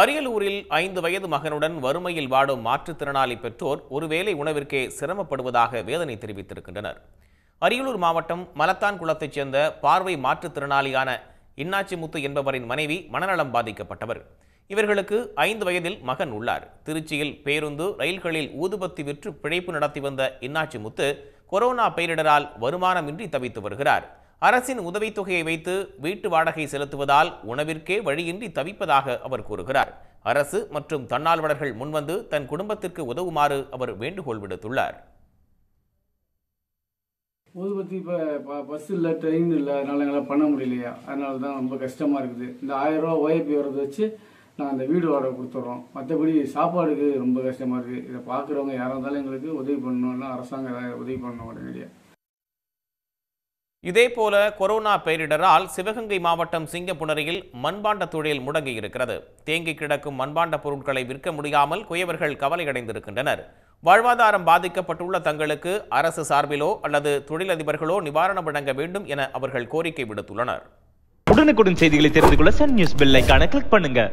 அரியலூரில் ஐந்து வயது மகனுடன் வறுமையில் வாடும் மாற்றுத்திறனாளி பெற்றோர் ஒருவேளை உணவிற்கே சிரமப்படுவதாக வேதனை தெரிவித்திருக்கின்றனர் அரியலூர் மாவட்டம் மலத்தான் குளத்தைச் சேர்ந்த பார்வை மாற்றுத்திறனாளியான இன்னாச்சிமுத்து என்பவரின் மனைவி மனநலம் பாதிக்கப்பட்டவர் இவர்களுக்கு ஐந்து வயதில் மகன் உள்ளார் திருச்சியில் பேருந்து ரயில்களில் ஊதுபத்தி விற்று பிழைப்பு நடத்தி வந்த இன்னாச்சிமுத்து கொரோனா பேரிடரால் வருமானமின்றி தவித்து வருகிறார் அரசின் உதவித்தொகையை வைத்து வீட்டு வாடகை செலுத்துவதால் உணவிற்கே வழியின்றி தவிப்பதாக அவர் கூறுகிறார் அரசு மற்றும் தன்னார்வலர்கள் முன்வந்து தன் குடும்பத்திற்கு உதவுமாறு அவர் வேண்டுகோள் விடுத்துள்ளார் ஊதுபத்தி இப்போ ப பஸ் இல்லை ட்ரெயின் இல்லை அதனால் எங்களால் பண்ண முடியலையா அதனால தான் ரொம்ப கஷ்டமாக இருக்குது இந்த ஆயிரம் ரூபா ஓஏபி வரதை வச்சு நாங்கள் அந்த வீடு வாடகை கொடுத்துட்றோம் மற்றபடி சாப்பாடுக்கு ரொம்ப கஷ்டமாக இருக்குது இதை பார்க்குறவங்க யாராக இருந்தாலும் எங்களுக்கு உதவி பண்ணணும்னா அரசாங்கம் உதவி பண்ணணும் உடனடியாக இதேபோல கொரோனா பேரிடரால் சிவகங்கை மாவட்டம் சிங்கப்புணரியில் மண்பாண்ட தொழில் முடங்கியிருக்கிறது தேங்கி கிடக்கும் மண்பாண்ட பொருட்களை விற்க முடியாமல் குயவர்கள் கவலையடைந்திருக்கின்றனர் வாழ்வாதாரம் பாதிக்கப்பட்டுள்ள தங்களுக்கு அரசு சார்பிலோ அல்லது தொழிலதிபர்களோ நிவாரணம் வழங்க வேண்டும் என அவர்கள் கோரிக்கை விடுத்துள்ளனர் உடனுக்குடன் செய்திகளை தெரிந்து கொள்ள சன் நியூஸ் பெல்லைக்கான கிளிக் பண்ணுங்க